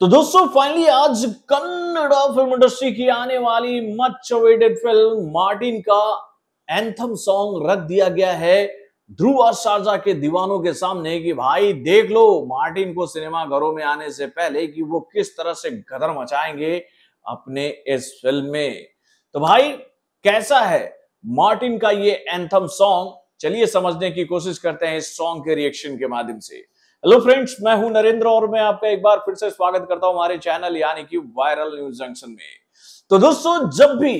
तो दोस्तों फाइनली आज कन्नड़ा फिल्म इंडस्ट्री की आने वाली मच अवेटेड फिल्म मार्टिन का एंथम सॉन्ग रख दिया गया है ध्रुव और शारजा के दीवानों के सामने कि भाई देख लो मार्टिन को सिनेमा घरों में आने से पहले कि वो किस तरह से गदर मचाएंगे अपने इस फिल्म में तो भाई कैसा है मार्टिन का ये एंथम सॉन्ग चलिए समझने की कोशिश करते हैं इस सॉन्ग के रिएक्शन के माध्यम से हेलो फ्रेंड्स मैं हूं नरेंद्र और मैं आपका एक बार फिर से स्वागत करता हूं हमारे चैनल यानी कि वायरल न्यूज जंक्शन में तो दोस्तों जब भी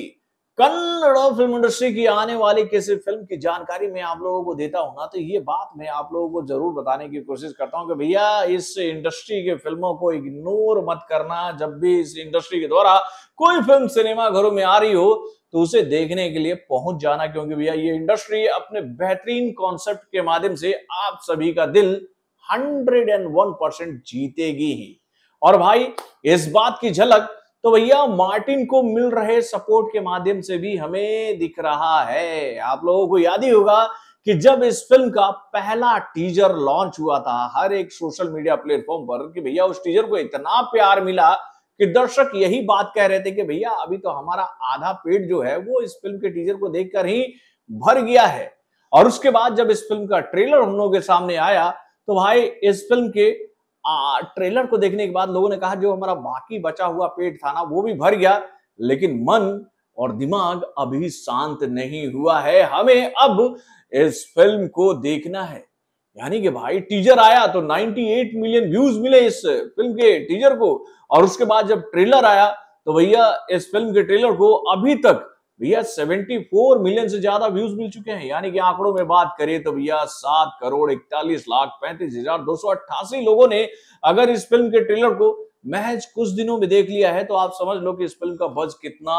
कन्नड़ फिल्म इंडस्ट्री की आने वाली किसी फिल्म की जानकारी मैं आप लोगों को देता हूं ना तो ये बात मैं आप लोगों को जरूर बताने की कोशिश करता हूं कि भैया इस इंडस्ट्री के फिल्मों को इग्नोर मत करना जब भी इस इंडस्ट्री के द्वारा कोई फिल्म सिनेमा घरों में आ रही हो तो उसे देखने के लिए पहुंच जाना क्योंकि भैया ये इंडस्ट्री अपने बेहतरीन कॉन्सेप्ट के माध्यम से आप सभी का दिल हंड्रेड एंड वन परसेंट जीतेगी ही और भाई इस बात की झलक तो भैया मार्टिन को मिल रहे सपोर्ट के माध्यम से भी हमें दिख रहा है आप लोगों को याद ही होगा कि जब इस फिल्म का पहला टीजर लॉन्च हुआ था हर एक सोशल मीडिया प्लेटफॉर्म पर कि भैया उस टीजर को इतना प्यार मिला कि दर्शक यही बात कह रहे थे कि भैया अभी तो हमारा आधा पेट जो है वो इस फिल्म के टीजर को देखकर ही भर गया है और उसके बाद जब इस फिल्म का ट्रेलर हम लोगों के सामने आया तो भाई इस फिल्म के आ, ट्रेलर को देखने के बाद लोगों ने कहा जो हमारा बाकी बचा हुआ पेट था ना वो भी भर गया लेकिन मन और दिमाग अभी शांत नहीं हुआ है हमें अब इस फिल्म को देखना है यानी कि भाई टीजर आया तो 98 मिलियन व्यूज मिले इस फिल्म के टीजर को और उसके बाद जब ट्रेलर आया तो भैया इस फिल्म के ट्रेलर को अभी तक भैया 74 मिलियन से ज्यादा व्यूज मिल चुके हैं यानी कि आंकड़ों में बात करें तो भैया सात करोड़ इकतालीस लाख पैंतीस हजार दो सौ अट्ठासी लोगों ने अगर इस फिल्म के ट्रेलर को महज कुछ दिनों में देख लिया है तो आप समझ लो कि इस फिल्म का बज कितना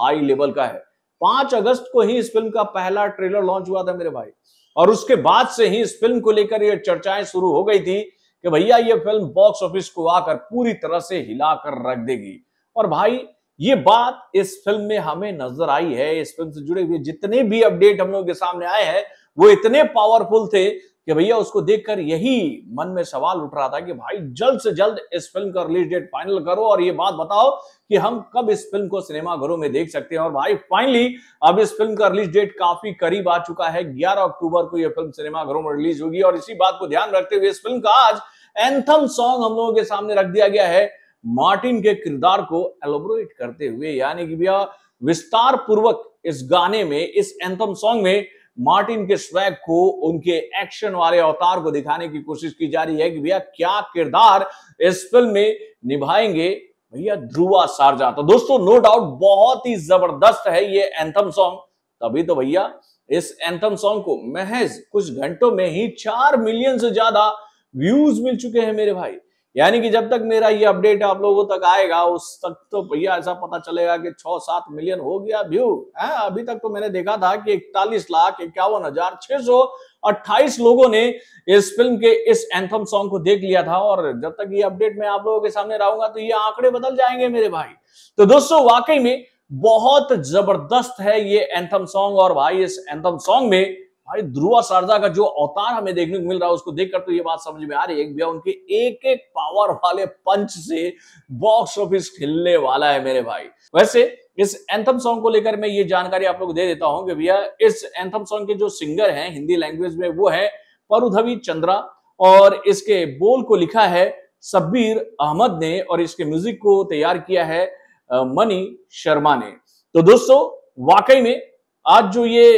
हाई लेवल का है पांच अगस्त को ही इस फिल्म का पहला ट्रेलर लॉन्च हुआ था मेरे भाई और उसके बाद से ही इस फिल्म को लेकर यह चर्चाएं शुरू हो गई थी कि भैया ये फिल्म बॉक्स ऑफिस को आकर पूरी तरह से हिलाकर रख देगी और भाई ये बात इस फिल्म में हमें नजर आई है इस फिल्म से जुड़े हुए जितने भी अपडेट हम लोगों के सामने आए हैं वो इतने पावरफुल थे कि भैया उसको देखकर यही मन में सवाल उठ रहा था कि भाई जल्द से जल्द इस फिल्म का रिलीज डेट फाइनल करो और ये बात बताओ कि हम कब इस फिल्म को सिनेमाघरों में देख सकते हैं और भाई फाइनली अब इस फिल्म का रिलीज डेट काफी करीब आ चुका है 11 अक्टूबर को यह फिल्म सिनेमाघरों में रिलीज होगी और इसी बात को ध्यान रखते हुए इस फिल्म का आज एंथम सॉन्ग हम लोगों के सामने रख दिया गया है मार्टिन के किरदार को एलोबोरेट करते हुए यानी कि भैया विस्तार पूर्वक इस गाने में इस एंथम सॉन्ग में मार्टिन के स्वैग को उनके एक्शन वाले अवतार को दिखाने की कोशिश की जा रही है कि भैया क्या किरदार इस फिल्म में निभाएंगे भैया ध्रुवा सारजा तो दोस्तों नो डाउट बहुत ही जबरदस्त है ये एंथम सॉन्ग तभी तो भैया इस एंथम सॉन्ग को महज कुछ घंटों में ही चार मिलियन से ज्यादा व्यूज मिल चुके हैं मेरे भाई यानी कि जब तक मेरा ये अपडेट आप लोगों तक आएगा उस तक तो भैया ऐसा पता चलेगा कि छह सात मिलियन हो गया व्यू है अभी तक तो मैंने देखा था कि इकतालीस लाख इक्यावन हजार छह सौ अट्ठाईस लोगों ने इस फिल्म के इस एंथम सॉन्ग को देख लिया था और जब तक ये अपडेट मैं आप लोगों के सामने रहूंगा तो ये आंकड़े बदल जाएंगे मेरे भाई तो दोस्तों वाकई में बहुत जबरदस्त है ये एंथम सॉन्ग और भाई इस एंथम सॉन्ग में भाई ध्रुआ शारदा का जो अवतार हमें देखने को मिल रहा है उसको देखकर तो ये बात समझ में आ रही है भैया उनके एक एक पावर वाले पंच से बॉक्स ऑफिस खिलने वाला है मेरे भाई वैसे इस एंथम सॉन्ग को लेकर मैं ये जानकारी आप लोग दे देता हूं कि भैया इस एंथम सॉन्ग के जो सिंगर हैं हिंदी लैंग्वेज में वो है परुधवी चंद्रा और इसके बोल को लिखा है सब्बीर अहमद ने और इसके म्यूजिक को तैयार किया है मनी शर्मा ने तो दोस्तों वाकई में आज जो ये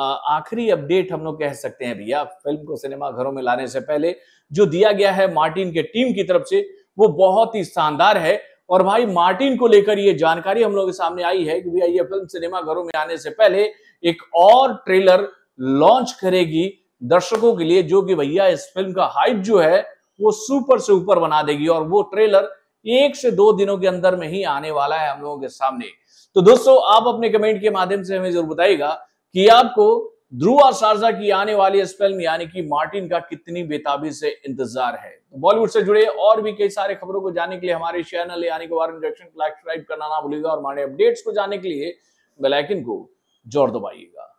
आखिरी अपडेट हम लोग कह सकते हैं भैया फिल्म को सिनेमा घरों में लाने से पहले जो दिया गया है मार्टिन के टीम की तरफ से वो बहुत ही शानदार है और भाई मार्टिन को लेकर ये जानकारी हम लोग के सामने आई है कि भैया ये फिल्म सिनेमा घरों में आने से पहले एक और ट्रेलर लॉन्च करेगी दर्शकों के लिए जो कि भैया इस फिल्म का हाइप जो है वो सुपर से ऊपर बना देगी और वो ट्रेलर एक से दो दिनों के अंदर में ही आने वाला है हम लोगों के सामने तो दोस्तों आप अपने कमेंट के माध्यम से हमें जरूर बताइएगा कि आपको ध्रुव और शारजा की आने वाली इस फिल्म यानी कि मार्टिन का कितनी बेताबी से इंतजार है तो बॉलीवुड से जुड़े और भी कई सारे खबरों को जानने के लिए हमारे चैनल यानी कि वार इंडक्शन सब्सक्राइब करना ना भूलिएगा और हमारे अपडेट्स को जानने के लिए बेलाइकिन को जोर दबाइएगा